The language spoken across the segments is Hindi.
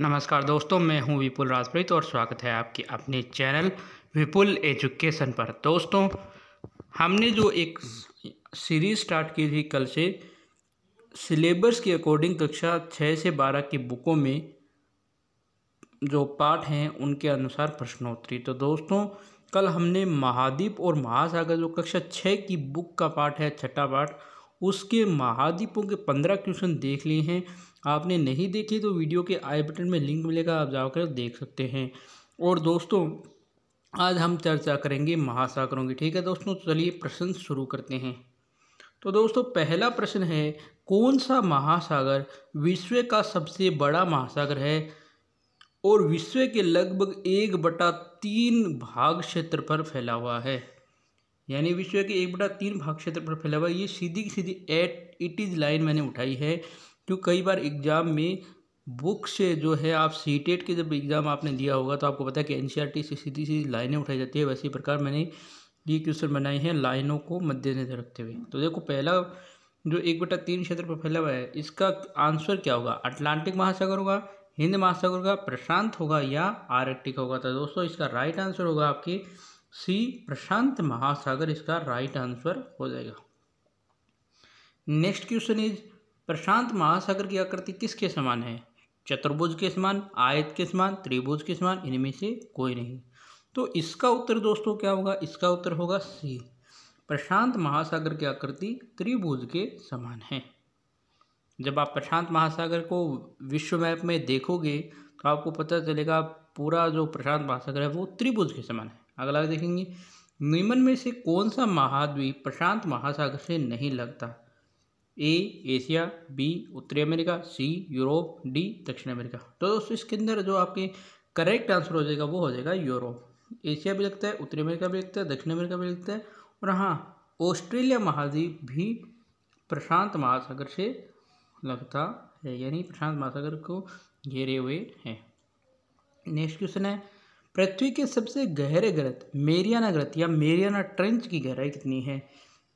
नमस्कार दोस्तों मैं हूं विपुल राजप्रीत और स्वागत है आपके अपने चैनल विपुल एजुकेशन पर दोस्तों हमने जो एक सीरीज स्टार्ट की थी कल से सिलेबस के अकॉर्डिंग कक्षा छः से बारह की बुकों में जो पाठ हैं उनके अनुसार प्रश्नोत्तरी तो दोस्तों कल हमने महाद्वीप और महासागर जो कक्षा छः की बुक का पाठ है छठा पाठ उसके महाद्वीपों के पंद्रह क्वेश्चन देख लिए हैं आपने नहीं देखी तो वीडियो के आई बटन में लिंक मिलेगा आप जाकर देख सकते हैं और दोस्तों आज हम चर्चा करेंगे महासागरों की ठीक है दोस्तों चलिए प्रश्न शुरू करते हैं तो दोस्तों पहला प्रश्न है कौन सा महासागर विश्व का सबसे बड़ा महासागर है और विश्व के लगभग एक बटा तीन भाग क्षेत्र पर फैला हुआ है यानी विश्व के एक बटा तीन भाग क्षेत्र पर फैला हुआ है ये सीधी की सीधी एट इट इज़ लाइन मैंने उठाई है क्यों कई बार एग्ज़ाम में बुक से जो है आप सी टेट के जब एग्ज़ाम आपने दिया होगा तो आपको पता है कि एन से सीधी सीधी लाइनें उठाई जाती है वैसे प्रकार मैंने ये क्वेश्चन बनाए हैं लाइनों को मद्देनजर रखते हुए तो देखो पहला जो एक बटा तीन क्षेत्र पर फैला हुआ है इसका आंसर क्या होगा अटलांटिक महासागर होगा हिंद महासागर होगा प्रशांत होगा या आर्कटिक होगा तो दोस्तों इसका राइट आंसर होगा आपके सी प्रशांत महासागर इसका राइट आंसर हो जाएगा नेक्स्ट क्वेश्चन इज प्रशांत महासागर की आकृति किसके समान है चतुर्भुज के समान आयत के समान त्रिभुज के समान इनमें से कोई नहीं तो इसका उत्तर दोस्तों क्या होगा इसका उत्तर होगा सी प्रशांत महासागर की आकृति त्रिभुज के समान है जब आप प्रशांत महासागर को विश्व मैप में देखोगे तो आपको पता चलेगा पूरा जो प्रशांत महासागर है वो त्रिभुज के समान है अगला देखेंगे निम्न में से कौन सा महाद्वीप प्रशांत महासागर से नहीं लगता ए एशिया बी उत्तरी अमेरिका सी यूरोप डी दक्षिण अमेरिका तो दोस्तों इसके अंदर जो आपके करेक्ट आंसर हो जाएगा वो हो जाएगा यूरोप एशिया भी लगता है उत्तरी अमेरिका भी लगता है दक्षिण अमेरिका भी लगता है और हाँ ऑस्ट्रेलिया महाद्वीप भी प्रशांत महासागर से लगता है यानी प्रशांत महासागर को घेरे हुए हैं नेक्स्ट क्वेश्चन है पृथ्वी के सबसे गहरे ग्रत मेरियाना ग्रत या मेरियाना ट्रेंच की गहराई कितनी है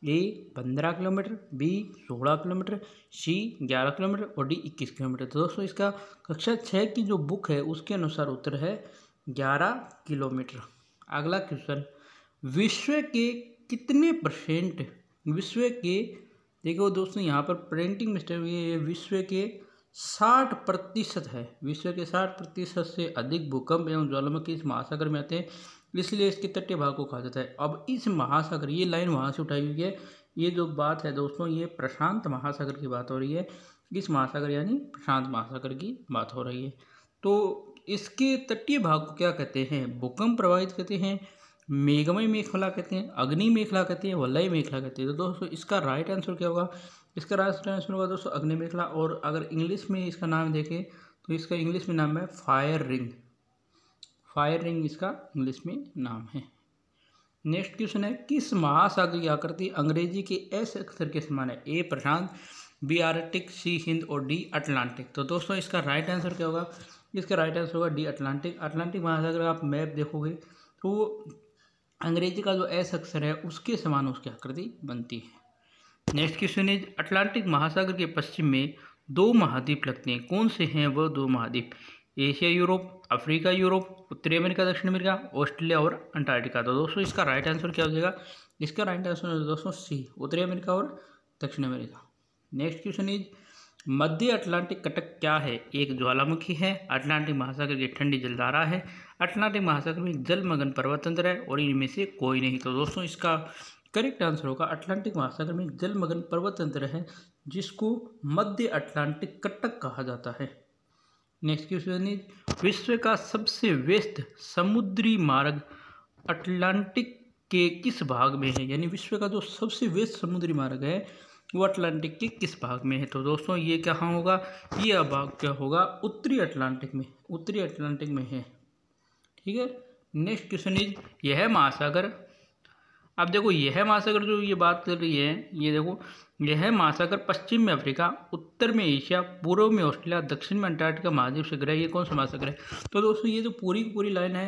ए पंद्रह किलोमीटर बी सोलह किलोमीटर सी ग्यारह किलोमीटर और डी इक्कीस किलोमीटर तो दोस्तों इसका कक्षा छः की जो बुक है उसके अनुसार उत्तर है ग्यारह किलोमीटर अगला क्वेश्चन विश्व के कितने परसेंट विश्व के देखो दोस्तों यहाँ पर प्रिंटिंग मिस्टर ये विश्व के साठ प्रतिशत है विश्व के साठ प्रतिशत से अधिक भूकंप एवं ज्वालामुखी इस महासागर में आते हैं इसलिए इसके तटीय भाग को कहा जाता है अब इस महासागर ये लाइन वहाँ से उठाई हुई है ये जो बात है दोस्तों ये प्रशांत महासागर की बात हो रही है इस महासागर यानी प्रशांत महासागर की बात हो रही है तो इसके तटीय भाग को क्या कहते हैं भूकंप प्रभावित कहते हैं मेघमय मेखला कहते हैं अग्नि मेखला कहते हैं वलय मेखला कहते हैं तो दोस्तों इसका राइट आंसर क्या होगा इसका राइट आंसर होगा दोस्तों अग्नि मेखला और अगर इंग्लिश में इसका नाम देखें तो इसका इंग्लिश में नाम है फायर रिंग फायर रिंग इसका इंग्लिश में नाम है नेक्स्ट क्वेश्चन है किस की आकृति अंग्रेजी के एस अक्षर के समान है A Prashant B Arctic C Hind और डी अटलांटिक तो दोस्तों इसका राइट आंसर क्या होगा इसका राइट आंसर होगा डी अटलांटिक अटलांटिक महासागर आप मैप देखोगे तो वो अंग्रेजी का जो एस अक्षर है उसके समान उसकी आकृति बनती है नेक्स्ट क्वेश्चन है अटलांटिक महासागर के पश्चिम में दो महाद्वीप लगते हैं कौन से हैं वह दो महाद्वीप एशिया यूरोप अफ्रीका यूरोप उत्तरी अमेरिका दक्षिण अमेरिका ऑस्ट्रेलिया और अंटार्कटिका तो दोस्तों इसका राइट आंसर क्या हो जाएगा इसका राइट आंसर दोस्तों सी उत्तरी अमेरिका और दक्षिण अमेरिका नेक्स्ट क्वेश्चन इज मध्य अटलांटिक कटक क्या है एक ज्वालामुखी है अटलांटिक महासागर की ठंडी जलधारा है अटलांटिक महासागर में जलमग्न पर्वतंत्र है और इनमें से कोई नहीं तो दोस्तों इसका करेक्ट आंसर होगा अटलांटिक महासागर में जलमग्न पर्वतंत्र है जिसको मध्य अटलांटिक कटक कहा जाता है नेक्स्ट क्वेश्चन इज विश्व का सबसे व्यस्त समुद्री मार्ग अटलांटिक के किस भाग में है यानी विश्व का जो सबसे व्यस्त समुद्री मार्ग है वो अटलांटिक के किस भाग में है तो दोस्तों ये कहाँ होगा ये भाग क्या होगा उत्तरी अटलांटिक में उत्तरी अटलांटिक में है ठीक है नेक्स्ट क्वेश्चन इज यह महासागर अब देखो यह महासागर जो ये बात कर रही है ये देखो यह महासागर पश्चिम में अफ्रीका उत्तर में एशिया पूर्व में ऑस्ट्रेलिया दक्षिण में अंटार्कटिका महाद्वीप से ग्रह ये कौन सा महासागर है तो दोस्तों ये जो पूरी की पूरी लाइन है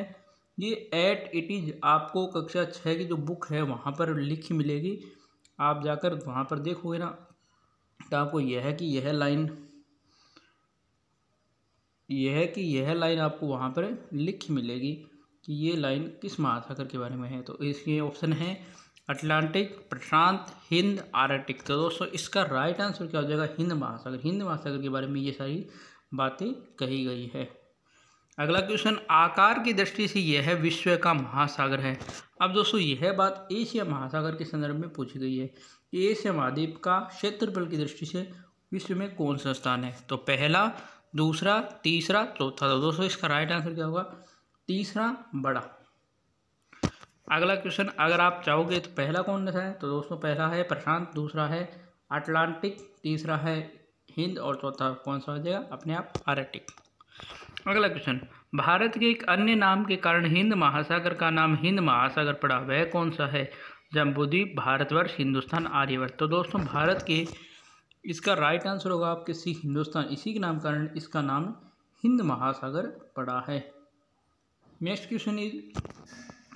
ये एट इट इज आपको कक्षा छः की जो बुक है वहाँ पर लिखी मिलेगी आप जाकर वहाँ पर देखोगे ना तो आपको यह है कि यह लाइन यह है कि यह लाइन आपको वहाँ पर लिखी मिलेगी कि ये लाइन किस महासागर के बारे में है तो इसके ऑप्शन है अटलांटिक प्रशांत हिंद आर्कटिक तो दोस्तों इसका राइट आंसर क्या हो जाएगा हिंद महासागर हिंद महासागर के बारे में ये सारी बातें कही गई है अगला क्वेश्चन आकार की दृष्टि से यह है विश्व का महासागर है अब दोस्तों यह बात एशिया महासागर के संदर्भ में पूछी गई है कि एशिया महाद्वीप का क्षेत्रफल की दृष्टि से विश्व में कौन सा स्थान है तो पहला दूसरा तीसरा चौथा तो दोस्तों इसका राइट आंसर क्या होगा तीसरा बड़ा अगला क्वेश्चन अगर आप चाहोगे तो पहला कौन सा है तो दोस्तों पहला है प्रशांत दूसरा है अटलांटिक तीसरा है हिंद और चौथा कौन सा हो जाएगा अपने आप आर्टिक अगला क्वेश्चन भारत के एक अन्य नाम के कारण हिंद महासागर का नाम हिंद महासागर पड़ा वह कौन सा है जम्बूद्वीप भारतवर्ष हिंदुस्तान आर्यवर्त तो दोस्तों भारत के इसका राइट आंसर होगा आपके सी हिंदुस्तान इसी के नाम कारण इसका नाम हिंद महासागर पड़ा है नेक्स्ट क्वेश्चन इज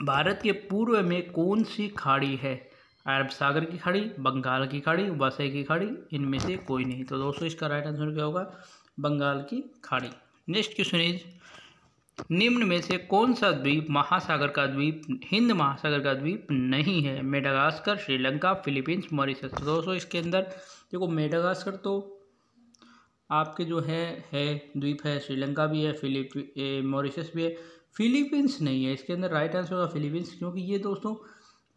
भारत के पूर्व में कौन सी खाड़ी है अरब सागर की खाड़ी बंगाल की खाड़ी वसई की खाड़ी इनमें से कोई नहीं तो दोस्तों इसका राइट आंसर क्या होगा बंगाल की खाड़ी नेक्स्ट क्वेश्चन इज निम्न में से कौन सा द्वीप महासागर का द्वीप हिंद महासागर का द्वीप नहीं है मेडागास्कर श्रीलंका फिलीपींस मॉरिशस तो दोस्तों इसके अंदर देखो मेडागास्कर तो आपके जो है है द्वीप है श्रीलंका भी है फिलिप मॉरिशस भी है फिलीपींस नहीं है इसके अंदर राइट आंसर होगा फिलीपींस क्योंकि ये दोस्तों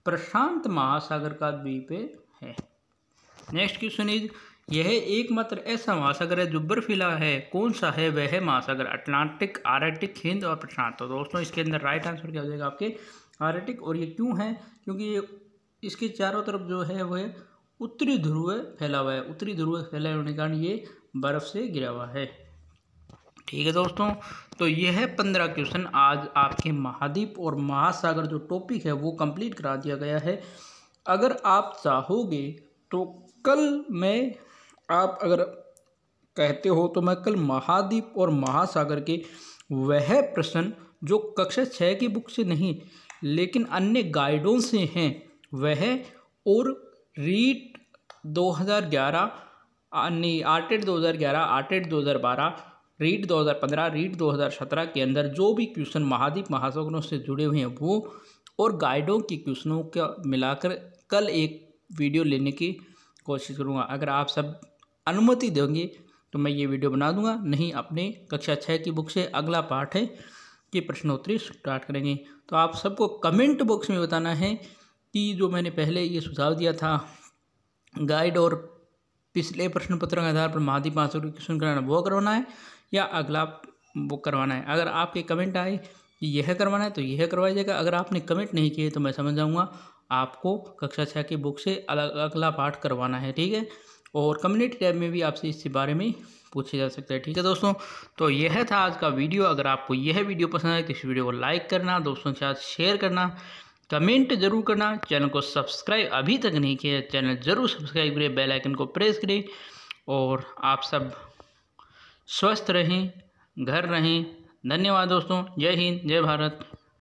प्रशांत महासागर का द्वीप है नेक्स्ट क्वेश्चन इज यह एकमात्र ऐसा महासागर है जो बर्फीला है कौन सा है वह है महासागर अटलांटिक आर्टिक हिंद और प्रशांत तो दोस्तों इसके अंदर राइट आंसर क्या हो जाएगा आपके आर्टिक और ये क्यों है क्योंकि ये इसके चारों तरफ जो है वह उत्तरी ध्रुव फैला हुआ है उत्तरी ध्रुव फैला होने के कारण ये बर्फ़ से गिरा हुआ है ठीक है दोस्तों तो ये है पंद्रह क्वेश्चन आज आपके महाद्वीप और महासागर जो टॉपिक है वो कंप्लीट करा दिया गया है अगर आप चाहोगे तो कल मैं आप अगर कहते हो तो मैं कल महाद्वीप और महासागर के वह प्रश्न जो कक्षा छः की बुक से नहीं लेकिन अन्य गाइडों से हैं वह और रीट 2011 ग्यारह आर्टेड ग्यारह आर्टेड बारह रीट 2015 रीट 2017 के अंदर जो भी क्वेश्चन महाद्वीप महासागरों से जुड़े हुए हैं वो और गाइडों की क्वेश्चनों का मिलाकर कल एक वीडियो लेने की कोशिश करूँगा अगर आप सब अनुमति देंगे तो मैं ये वीडियो बना दूंगा नहीं अपने कक्षा छः की बुक से अगला पाठ है कि प्रश्नोत्तरी स्टार्ट करेंगे तो आप सबको कमेंट बॉक्स में बताना है कि जो मैंने पहले ये सुझाव दिया था गाइड और पिछले प्रश्न पत्र के आधार पर महादीप महासागर क्वेश्चन कराना वो करवाना है या अगला बुक करवाना है अगर आपके कमेंट आए कि यह करवाना है तो यह करवाया जाएगा अगर आपने कमेंट नहीं किए तो मैं समझ जाऊँगा आपको कक्षा छः की बुक से अलग अगला पाठ करवाना है ठीक है और कम्युनिटी टैब में भी आपसे इसके बारे में पूछे जा सकते हैं ठीक है दोस्तों तो यह था आज का वीडियो अगर आपको यह वीडियो पसंद आए तो इस वीडियो को लाइक करना दोस्तों के साथ शेयर करना कमेंट जरूर करना चैनल को सब्सक्राइब अभी तक नहीं किया चैनल जरूर सब्सक्राइब करें बेल आइकन को प्रेस करें और आप सब स्वस्थ रहें घर रहें धन्यवाद दोस्तों जय हिंद जय भारत